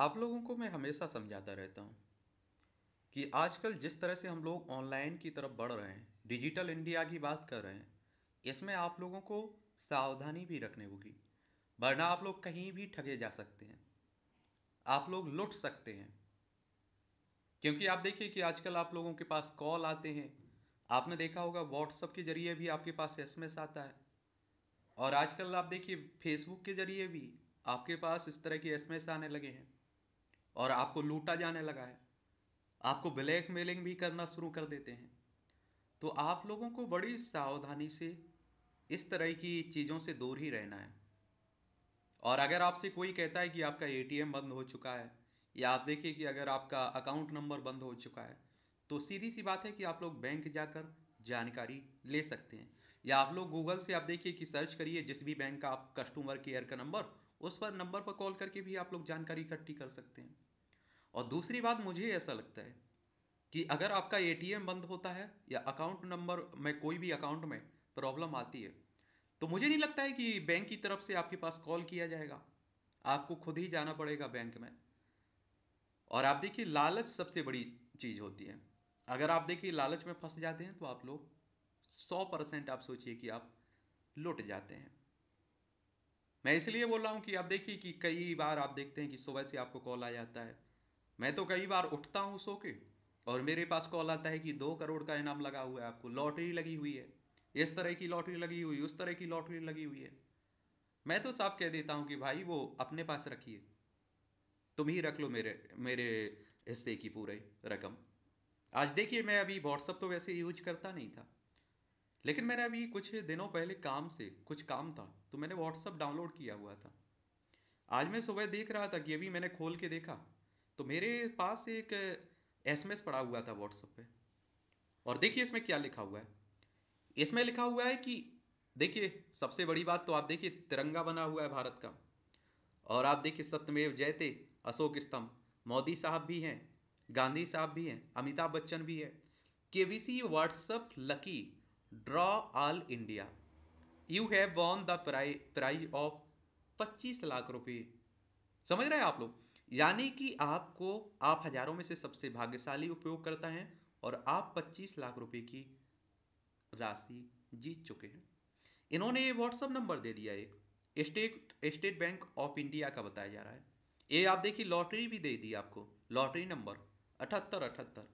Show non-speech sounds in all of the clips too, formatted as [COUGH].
आप लोगों को मैं हमेशा समझाता रहता हूँ कि आजकल जिस तरह से हम लोग ऑनलाइन की तरफ बढ़ रहे हैं डिजिटल इंडिया की बात कर रहे हैं इसमें आप लोगों को सावधानी भी रखनी होगी वरना आप लोग कहीं भी ठगे जा सकते हैं आप लोग लुट सकते हैं क्योंकि आप देखिए कि आजकल आप लोगों के पास कॉल आते हैं आपने देखा होगा व्हाट्सअप के जरिए भी आपके पास एस आता है और आजकल आप देखिए फेसबुक के जरिए भी आपके पास इस तरह की एस आने लगे हैं और आपको लूटा जाने लगा है आपको ब्लैक मेलिंग भी करना शुरू कर देते हैं तो आप लोगों को बड़ी सावधानी से इस तरह की चीज़ों से दूर ही रहना है और अगर आपसे कोई कहता है कि आपका ए बंद हो चुका है या आप देखिए कि अगर आपका अकाउंट नंबर बंद हो चुका है तो सीधी सी बात है कि आप लोग बैंक जाकर जानकारी ले सकते हैं या आप लोग गूगल से आप देखिए कि सर्च करिए जिस भी बैंक का आप कस्टमर केयर का नंबर उस पर नंबर पर कॉल करके भी आप लोग जानकारी इकट्ठी कर सकते हैं और दूसरी बात मुझे ऐसा लगता है कि अगर आपका ए बंद होता है या अकाउंट नंबर में कोई भी अकाउंट में प्रॉब्लम आती है तो मुझे नहीं लगता है कि बैंक की तरफ से आपके पास कॉल किया जाएगा आपको खुद ही जाना पड़ेगा बैंक में और आप देखिए लालच सबसे बड़ी चीज़ होती है अगर आप देखिए लालच में फंस जाते हैं तो आप लोग सौ परसेंट आप सोचिए कि आप लुट जाते हैं मैं इसलिए बोल रहा हूँ कि आप देखिए कि कई बार आप देखते हैं कि सुबह से आपको कॉल आ जाता है मैं तो कई बार उठता हूँ सो के और मेरे पास कॉल आता है कि दो करोड़ का इनाम लगा हुआ है आपको लॉटरी लगी हुई है इस तरह की लॉटरी लगी हुई उस तरह की लॉटरी लगी हुई है मैं तो साफ कह देता हूँ कि भाई वो अपने पास रखिए तुम ही रख लो मेरे मेरे हिस्से की पूरी रकम आज देखिए मैं अभी व्हाट्सअप तो वैसे यूज करता नहीं था लेकिन मैंने अभी कुछ दिनों पहले काम से कुछ काम था तो मैंने व्हाट्सअप डाउनलोड किया हुआ था आज मैं सुबह देख रहा था कि अभी मैंने खोल के देखा तो मेरे पास एक एस पड़ा हुआ था व्हाट्सअप पे और देखिए इसमें क्या लिखा हुआ है इसमें लिखा हुआ है कि देखिए सबसे बड़ी बात तो आप देखिए तिरंगा बना हुआ है भारत का और आप देखिए सत्यमेव जयते अशोक स्तंभ मोदी साहब भी हैं गांधी साहब भी हैं अमिताभ बच्चन भी है K B C WhatsApp lucky draw all India you have won the prize of पच्चीस लाख रुपये समझ रहे हैं आप लोग यानी कि आपको आप हजारों में से सबसे भाग्यशाली उपयोग करता है और आप पच्चीस लाख रुपए की राशि जीत चुके हैं इन्होंने व्हाट्सअप नंबर दे दिया एक state state bank of India का बताया जा रहा है ये आप देखिए लॉटरी भी दे दी आपको लॉटरी नंबर अठहत्तर अठहत्तर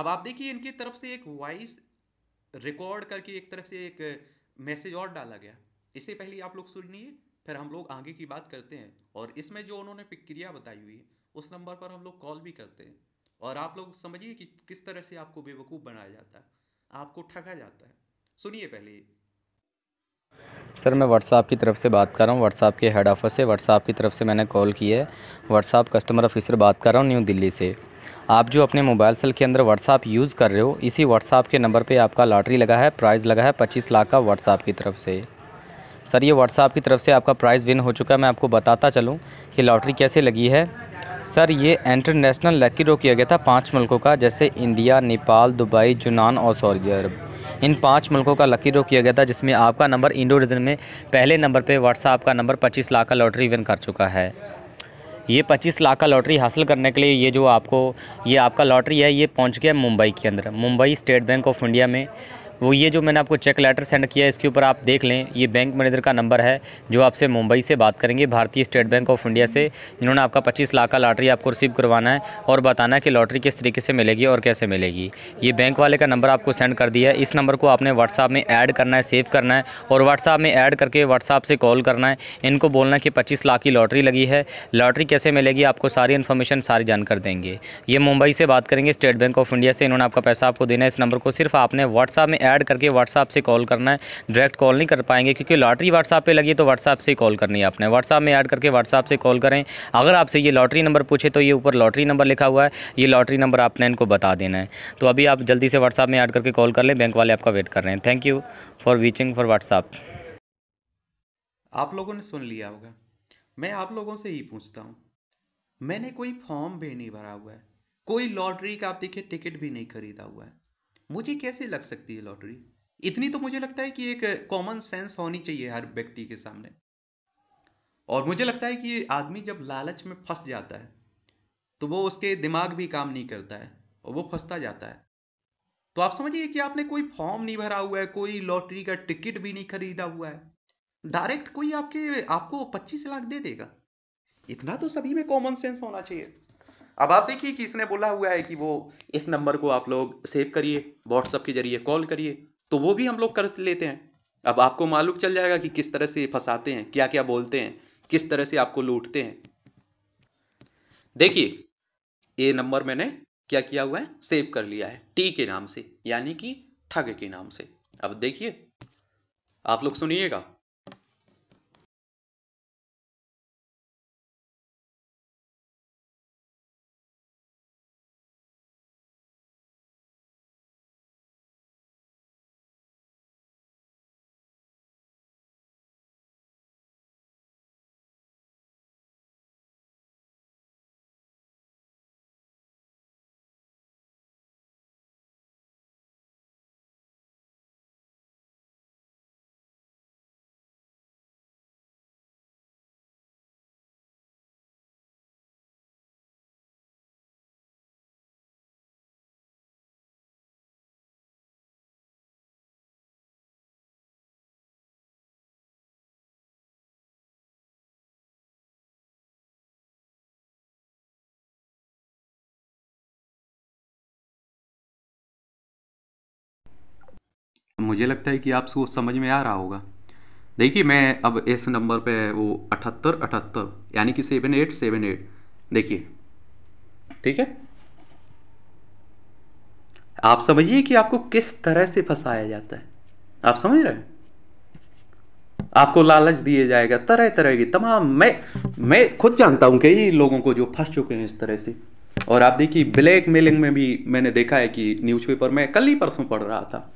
अब आप देखिए इनकी तरफ से एक वॉइस रिकॉर्ड करके एक तरफ से एक मैसेज और डाला गया इससे पहले आप लोग सुनिए फिर हम लोग आगे की बात करते हैं और इसमें जो उन्होंने प्रक्रिया बताई हुई है उस नंबर पर हम लोग कॉल भी करते हैं और आप लोग समझिए कि किस तरह से आपको बेवकूफ़ बनाया जाता है आपको ठगा जाता है सुनिए पहले सर मैं व्हाट्सएप की तरफ से बात कर रहा हूँ व्हाट्सएप के हेड ऑफिस से व्हाट्सएप की तरफ से मैंने कॉल की है व्हाट्सएप कस्टमर ऑफिसर बात कर रहा हूँ न्यू दिल्ली से आप जो अपने मोबाइल सेल के अंदर व्हाट्सअप यूज़ कर रहे हो इसी व्हाट्सअप के नंबर पे आपका लॉटरी लगा है प्राइज़ लगा है पच्चीस लाख का व्हाट्सअप की तरफ से सर ये व्हाट्सअप की तरफ से आपका प्राइज़ विन हो चुका है मैं आपको बताता चलूँ कि लॉटरी कैसे लगी है सर ये इंटरनेशनल लकी रो किया गया था पाँच मुल्कों का जैसे इंडिया नेपाल दुबई जुनान और सऊदी अरब इन पाँच मुल्कों का लकी रो किया गया था जिसमें आपका नंबर इंडो रीजन में पहले नंबर पे व्हाट्सअप का नंबर 25 लाख का लॉटरी विन कर चुका है ये 25 लाख का लॉटरी हासिल करने के लिए ये जो आपको ये आपका लॉटरी है ये पहुंच गया मुंबई के अंदर Mumbai state bank of India में वो ये जो मैंने आपको चेक लेटर सेंड किया है इसके ऊपर आप देख लें ये बैंक मैनेजर का नंबर है जो आपसे मुंबई से बात करेंगे भारतीय स्टेट बैंक ऑफ इंडिया से जिन्होंने आपका पच्चीस लाख का लॉटरी आपको रिसीव करवाना है और बताना है कि लॉटरी किस तरीके से मिलेगी और कैसे मिलेगी ये बैंक वाले का नंबर आपको सेंड कर दिया है इस नंबर को आपने व्हाट्सअप में ऐड करना है सेव करना है और व्हाट्सअप में ऐड करके व्हाट्सअप से कॉल करना है इनको बोलना है कि पच्चीस लाख की लॉटरी लगी है लॉटरी कैसे मिलेगी आपको सारी इन्फॉर्मेशन सारी जानकारी देंगे ये मुंबई से बात करेंगे स्टेट बैंक ऑफ इंडिया से इन्होंने आपका पैसा आपको देना है इस नंबर को सिर्फ आपने व्हाट्सअप में ऐड करके व्हाट्सअप से कॉल करना है डायरेक्ट कॉल नहीं कर पाएंगे क्योंकि लॉटरी व्हाट्सअप पे लगी है तो व्हाट्सअप से कॉल करनी है आपने व्हाट्सअप में ऐड करके व्हाट्सअप से कॉल करें अगर आपसे ये लॉटरी नंबर पूछे तो ये ऊपर लॉटरी नंबर लिखा हुआ है ये लॉटरी नंबर आपने इनको बता देना है तो अभी आप जल्दी से व्हाट्सअप में ऐड करके कॉल कर लें बैंक वाले आपका वेट कर रहे हैं thank you for watching for WhatsApp आप लोगों ने सुन लिया होगा मैं आप लोगों से ही पूछता हूँ मैंने कोई फॉर्म भी नहीं भरा हुआ है कोई लॉटरी का आप देखिए टिकट भी नहीं खरीदा हुआ है मुझे कैसे लग सकती है लॉटरी इतनी तो मुझे लगता है कि एक कॉमन सेंस होनी चाहिए हर व्यक्ति के सामने और मुझे लगता है कि आदमी जब लालच में फंस जाता है तो वो उसके दिमाग भी काम नहीं करता है और वो फंसता जाता है तो आप समझिए कि आपने कोई फॉर्म नहीं भरा हुआ है कोई लॉटरी का टिकट भी नहीं खरीदा हुआ है डायरेक्ट कोई आपके आपको 25 लाख दे देगा इतना तो सभी में कॉमन सेंस होना चाहिए अब आप देखिए कि इसने बोला हुआ है कि वो इस नंबर को आप लोग सेव करिए व्हाट्सअप के जरिए कॉल करिए तो वो भी हम लोग कर लेते हैं अब आपको मालूम चल जाएगा कि किस तरह से ये फंसाते हैं क्या क्या बोलते हैं किस तरह से आपको लूटते हैं देखिए ये नंबर मैंने क्या किया हुआ है सेव कर लिया है टी के नाम से यानी कि ठग के नाम से अब देखिए आप लोग सुनिएगा मुझे लगता है कि आप वो समझ में आ रहा होगा देखिए मैं अब इस नंबर पे वो अठहत्तर अठहत्तर यानी कि सेवन एट सेवन एट देखिए ठीक है आप समझिए कि आपको किस तरह से फंसाया जाता है आप समझ रहे हैं आपको लालच दिए जाएगा तरह तरह की तमाम मैं मैं खुद जानता हूँ कई लोगों को जो फंस चुके हैं इस तरह से और आप देखिए ब्लैक मेलिंग में भी मैंने देखा है कि न्यूज़पेपर में कल ही परसों पढ़ रहा था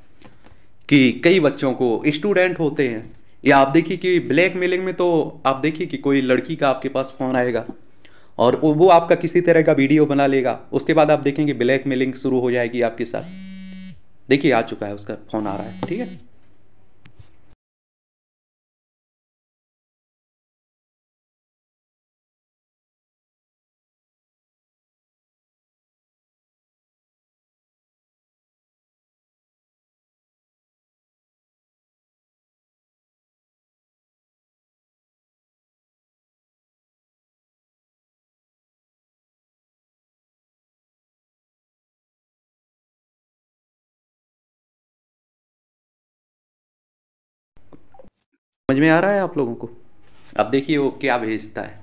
कि कई बच्चों को स्टूडेंट होते हैं या आप देखिए कि ब्लैक मेलिंग में तो आप देखिए कि कोई लड़की का आपके पास फ़ोन आएगा और वो आपका किसी तरह का वीडियो बना लेगा उसके बाद आप देखेंगे ब्लैक मेलिंग शुरू हो जाएगी आपके साथ देखिए आ चुका है उसका फ़ोन आ रहा है ठीक है समझ में आ रहा है आप लोगों को अब देखिए वो क्या भेजता है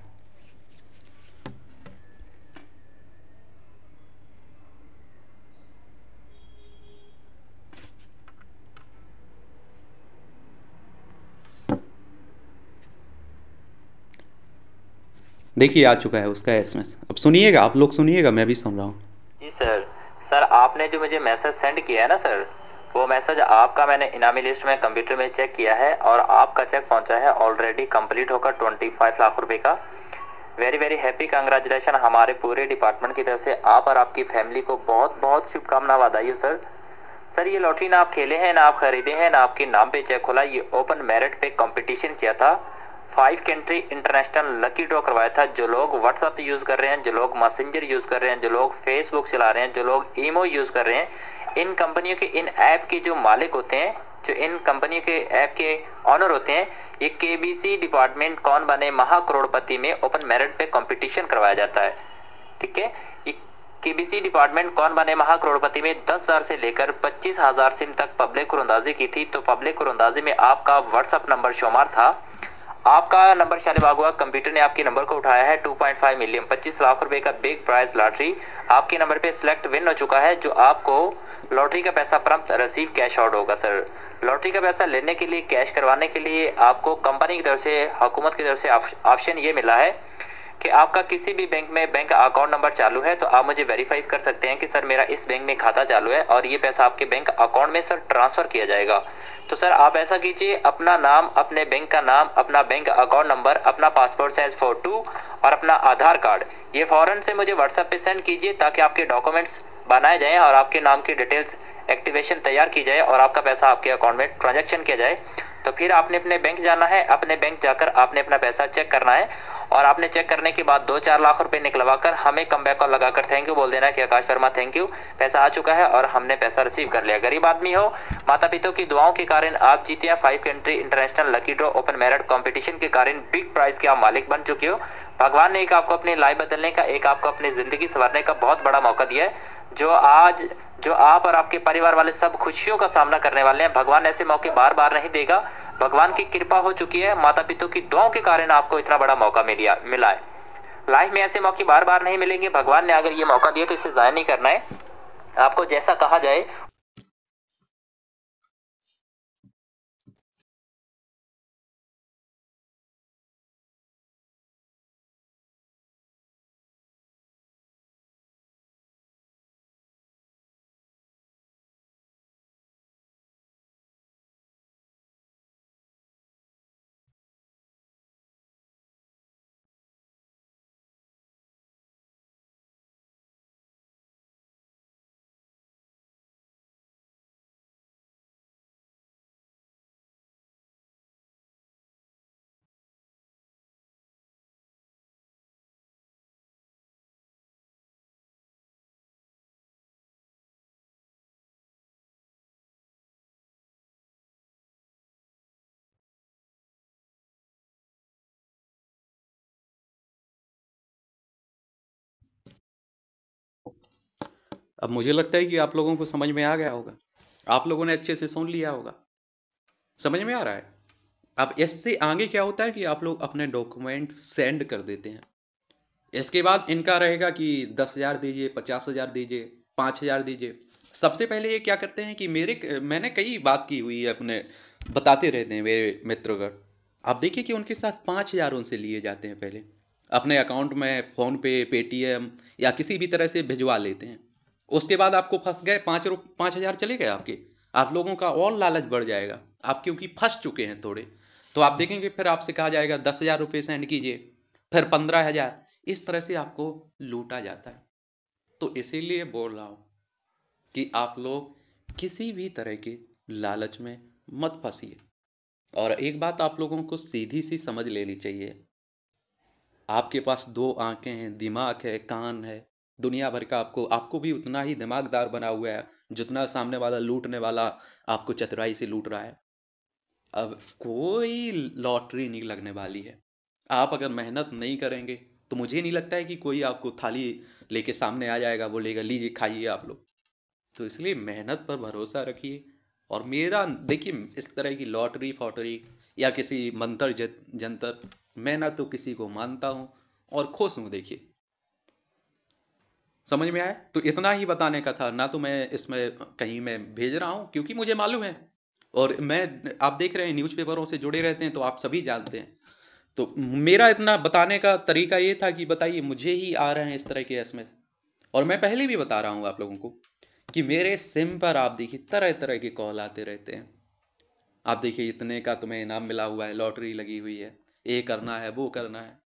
देखिए आ चुका है उसका एसएमएस अब सुनिएगा आप लोग सुनिएगा मैं भी सुन रहा हूँ जी सर सर आपने जो मुझे मैसेज सेंड किया है ना सर वो मैसेज आपका मैंने इनामी लिस्ट में कंप्यूटर में चेक किया है और आपका चेक पहुंचा है ऑलरेडी कंप्लीट होकर ट्वेंटी फाइव लाख रुपए का वेरी वेरी हैप्पी कंग्रेचुलेशन हमारे पूरे डिपार्टमेंट की तरफ से आप और आपकी फैमिली को बहुत बहुत शुभकामना बधाई सर सर ये लॉटरी ना आप खेले हैं ना आप खरीदे हैं ना आपके नाम पे चेक खोला ये ओपन मेरिट पे कंपटीशन किया था five country international lucky draw करवाया था जो लोग व्हाट्सअप यूज़ कर रहे हैं जो लोग मैसेंजर यूज़ कर रहे हैं जो लोग फेसबुक चला रहे हैं जो लोग ईमो यूज़ कर रहे हैं इन कंपनियों के इन ऐप के जो मालिक होते हैं जो इन कंपनियों के ऐप के ऑनर होते हैं ये के डिपार्टमेंट कौन बने महा करोड़पति में ओपन मेरिट पे कंपटीशन करवाया जाता है ठीक है ये केबीसी डिपार्टमेंट कौन बने महा करोड़पति में दस हजार से लेकर पच्चीस हजार सिम तक पब्लिक कुरंदाजी की थी तो पब्लिक कुरंदाजी में आपका व्हाट्सअप नंबर शुमार था आपका नंबर शानिब बागुआ कंप्यूटर ने आपके नंबर को उठाया है 2.5 मिलियन 25 लाख रुपए का बिग प्राइज लॉटरी आपके नंबर पे सिलेक्ट विन हो चुका है जो आपको लॉटरी का पैसा प्रम्प्ट रसीव कैश आउट होगा सर लॉटरी का पैसा लेने के लिए कैश करवाने के लिए आपको कंपनी की तरफ से हुकूमत की तरफ से ऑप्शन ये मिला है कि आपका किसी भी बैंक में बैंक अकाउंट नंबर चालू है तो आप मुझे वेरीफाई कर सकते हैं कि सर मेरा इस बैंक में खाता चालू है और ये पैसा आपके बैंक अकाउंट में सर ट्रांसफर किया जाएगा तो सर आप ऐसा कीजिए अपना नाम अपने बैंक का नाम अपना बैंक अकाउंट नंबर अपना पासपोर्ट साइज फोटो और अपना आधार कार्ड ये फ़ौरन से मुझे व्हाट्सएप पे सेंड कीजिए ताकि आपके डॉक्यूमेंट्स बनाए जाएँ और आपके नाम की डिटेल्स एक्टिवेशन तैयार की जाए और आपका पैसा आपके अकाउंट में ट्रांजेक्शन किया जाए तो फिर आपने अपने बैंक जाना है अपने बैंक जाकर आपने अपना पैसा चेक करना है और आपने चेक करने के बाद दो चार लाख रुपए निकलवा कर हमें कम बैक और लगाकर थैंक यू बोल देना कि आकाश वर्मा थैंक यू पैसा आ चुका है और हमने पैसा रिसीव कर लिया गरीब आदमी हो माता पिता की दुआओं के कारण आप जीते हैं five country international lucky draw open merit competition के कारण बिग प्राइज के आप मालिक बन चुके हो भगवान ने एक आपको अपनी लाइफ बदलने का एक आपको अपनी जिंदगी संवारने का बहुत बड़ा मौका दिया है जो आज जो आप और आपके परिवार वाले सब खुशियों का सामना करने वाले हैं भगवान ऐसे मौके बार बार नहीं देगा भगवान की कृपा हो चुकी है माता पिता की दुआओं के कारण आपको इतना बड़ा मौका मिला मिला है लाइफ में ऐसे मौके बार बार नहीं मिलेंगे भगवान ने अगर ये मौका दिया तो इसे ज़ाया नहीं करना है आपको जैसा कहा जाए अब मुझे लगता है कि आप लोगों को समझ में आ गया होगा आप लोगों ने अच्छे से सुन लिया होगा समझ में आ रहा है अब इससे आगे क्या होता है कि आप लोग अपने डॉक्यूमेंट सेंड कर देते हैं इसके बाद इनका रहेगा कि दस हज़ार दीजिए पचास हज़ार दीजिए पाँच हज़ार दीजिए सबसे पहले ये क्या करते हैं कि मेरे मैंने कई बात की हुई है अपने बताते रहते हैं मेरे मित्रगण आप देखिए कि उनके साथ पाँच हज़ार उनसे लिए जाते हैं पहले अपने अकाउंट में फ़ोनपे पेटीएम या किसी भी तरह से भिजवा लेते हैं उसके बाद आपको फंस गए पाँच रुप पाँच हज़ार चले गए आपके आप लोगों का और लालच बढ़ जाएगा आप क्योंकि फंस चुके हैं थोड़े तो आप देखेंगे फिर आपसे कहा जाएगा दस हज़ार रुपये सेंड कीजिए फिर पंद्रह हज़ार इस तरह से आपको लूटा जाता है तो इसीलिए बोल रहा हूँ कि आप लोग किसी भी तरह के लालच में मत फंसिए और एक बात आप लोगों को सीधी सी समझ लेनी चाहिए आपके पास दो आंखें हैं दिमाग है कान है दुनिया भर का आपको आपको भी उतना ही दिमागदार बना हुआ है जितना सामने वाला लूटने वाला आपको चतुराई से लूट रहा है अब कोई लॉटरी नहीं लगने वाली है आप अगर मेहनत नहीं करेंगे तो मुझे नहीं लगता है कि कोई आपको थाली लेके सामने आ जाएगा बोलेगा लीजिए खाइए आप लोग तो इसलिए मेहनत पर भरोसा रखिए और मेरा देखिए इस तरह की लॉटरी फॉटरी या किसी मंत्र जंतर मैं ना तो किसी को मानता हूँ और खुश हूँ देखिए समझ में आए तो इतना ही बताने का था ना तो मैं इसमें कहीं मैं भेज रहा हूँ क्योंकि मुझे मालूम है और मैं आप देख रहे हैं न्यूज़पेपरों से जुड़े रहते हैं तो आप सभी जानते हैं तो मेरा इतना बताने का तरीका ये था कि बताइए मुझे ही आ रहे हैं इस तरह के एस और मैं पहले भी बता रहा हूँ आप लोगों को कि मेरे सिम पर आप देखिए तरह तरह के कॉल आते रहते हैं आप देखिए इतने का तुम्हें इनाम मिला हुआ है लॉटरी लगी हुई है ये करना है वो करना है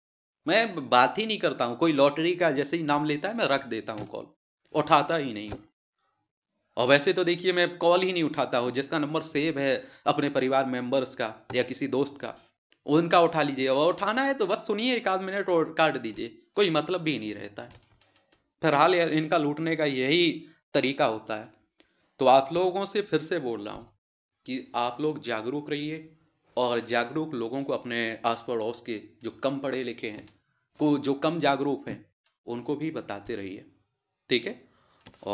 मैं बात ही नहीं करता हूँ कोई लॉटरी का जैसे ही नाम लेता है मैं रख देता हूँ कॉल उठाता ही नहीं और वैसे तो देखिए मैं कॉल ही नहीं उठाता हूँ जिसका नंबर सेव है अपने परिवार मेंबर्स का या किसी दोस्त का उनका उठा लीजिए और उठाना है तो बस सुनिए एक आध मिनट और काट दीजिए कोई मतलब भी नहीं रहता है फिलहाल इनका लूटने का यही तरीका होता है तो आप लोगों से फिर से बोल रहा हूँ कि आप लोग जागरूक रहिए और जागरूक लोगों को अपने आस पड़ोस के जो कम पढ़े लिखे हैं को जो कम जागरूक हैं उनको भी बताते रहिए ठीक है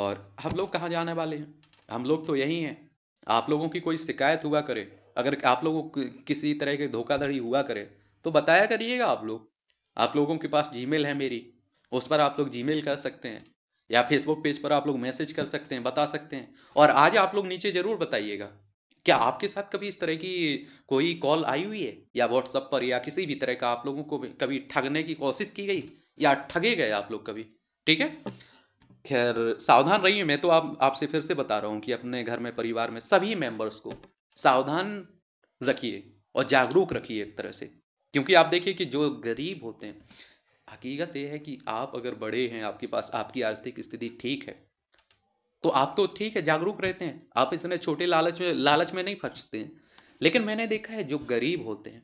और हम लोग कहाँ जाने वाले हैं हम लोग तो यही हैं आप लोगों की कोई शिकायत हुआ करे अगर आप लोगों को किसी तरह के धोखाधड़ी हुआ करे तो बताया करिएगा आप लोग आप लोगों के पास जीमेल है मेरी उस पर आप लोग जीमेल कर सकते हैं या फेसबुक पेज पर आप लोग मैसेज कर सकते हैं बता सकते हैं और आज आप लोग नीचे ज़रूर बताइएगा क्या आपके साथ कभी इस तरह की कोई कॉल आई हुई है या व्हाट्सएप पर या किसी भी तरह का आप लोगों को कभी ठगने की कोशिश की गई या ठगे गए आप लोग कभी ठीक है खैर सावधान रहिए मैं तो आप आपसे फिर से बता रहा हूँ कि अपने घर में परिवार में सभी मेंबर्स को सावधान रखिए और जागरूक रखिए एक तरह से क्योंकि आप देखिए कि जो गरीब होते हैं हकीकत यह है कि आप अगर बड़े हैं आपके पास आपकी आर्थिक स्थिति ठीक है तो आप तो ठीक है जागरूक रहते हैं आप इतने छोटे लालच में लालच में नहीं फंसते हैं लेकिन मैंने देखा है जो गरीब होते हैं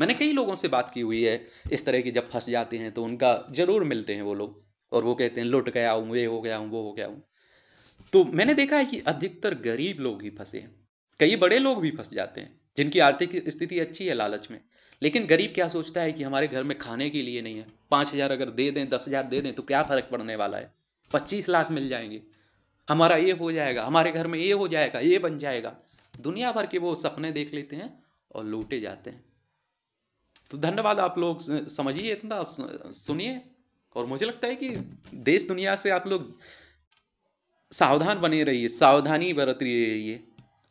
मैंने कई लोगों से बात की हुई है इस तरह की जब फंस जाते हैं तो उनका ज़रूर मिलते हैं वो लोग और वो कहते हैं लुट गया हूँ ये हो गया हूँ वो हो गया हूँ तो मैंने देखा है कि अधिकतर गरीब लोग ही फंसे हैं कई बड़े लोग भी फंस जाते हैं जिनकी आर्थिक स्थिति अच्छी है लालच में लेकिन गरीब क्या सोचता है कि हमारे घर में खाने के लिए नहीं है पाँच हज़ार अगर दे दें दस हज़ार दे दें तो क्या फ़र्क पड़ने वाला है पच्चीस लाख मिल जाएंगे हमारा ये हो जाएगा हमारे घर में ये हो जाएगा ये बन जाएगा दुनिया भर के वो सपने देख लेते हैं और लूटे जाते हैं तो धन्यवाद आप लोग समझिए इतना सुनिए और मुझे लगता है कि देश दुनिया से आप लोग सावधान बने रहिए सावधानी बरत रहिए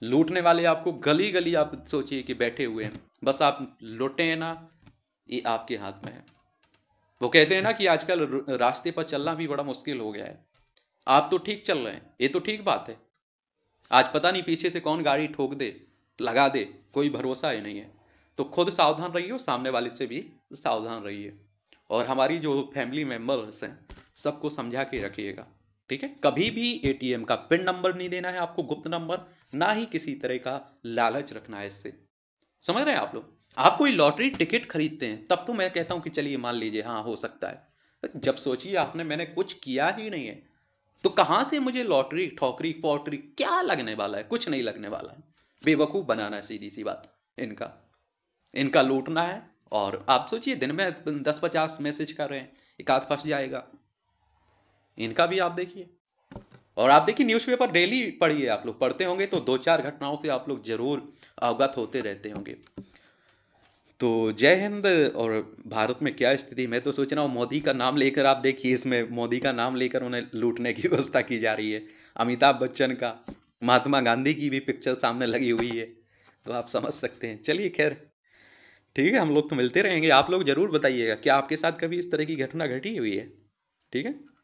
लूटने वाले आपको गली गली आप सोचिए कि बैठे हुए हैं बस आप लुटे हैं ना ये आपके हाथ में है वो कहते हैं ना कि आजकल रास्ते पर चलना भी बड़ा मुश्किल हो गया है आप तो ठीक चल रहे हैं ये तो ठीक बात है आज पता नहीं पीछे से कौन गाड़ी ठोक दे लगा दे कोई भरोसा ही नहीं है तो खुद सावधान रहिए और सामने वाले से भी सावधान रहिए और हमारी जो फैमिली मेम्बर्स हैं सबको समझा के रखिएगा ठीक है कभी भी एटीएम का पिन नंबर नहीं देना है आपको गुप्त नंबर ना ही किसी तरह का लालच रखना है इससे समझ रहे हैं आप लोग आप कोई लॉटरी टिकट खरीदते हैं तब तो मैं कहता हूं कि चलिए मान लीजिए हाँ हो सकता है जब सोचिए आपने मैंने कुछ किया ही नहीं है तो कहां से मुझे लॉटरी ठोकरी पॉटरी क्या लगने वाला है कुछ नहीं लगने वाला है बेवकूफ़ बनाना है सीधी सी बात इनका इनका लूटना है और आप सोचिए दिन में दस पचास मैसेज कर रहे हैं एक आध फंस जाएगा इनका भी आप देखिए और आप देखिए न्यूज़पेपर डेली पढ़िए आप लोग पढ़ते होंगे तो दो चार घटनाओं से आप लोग जरूर अवगत होते रहते होंगे तो जय हिंद और भारत में क्या स्थिति मैं तो सोच रहा हूँ मोदी का नाम लेकर आप देखिए इसमें मोदी का नाम लेकर उन्हें लूटने की [LAUGHS] व्यवस्था की जा रही है अमिताभ बच्चन का महात्मा गांधी की भी पिक्चर सामने लगी हुई है तो आप समझ सकते हैं चलिए खैर ठीक है हम लोग तो मिलते रहेंगे आप लोग ज़रूर बताइएगा क्या आपके साथ कभी इस तरह की घटना घटी हुई है ठीक है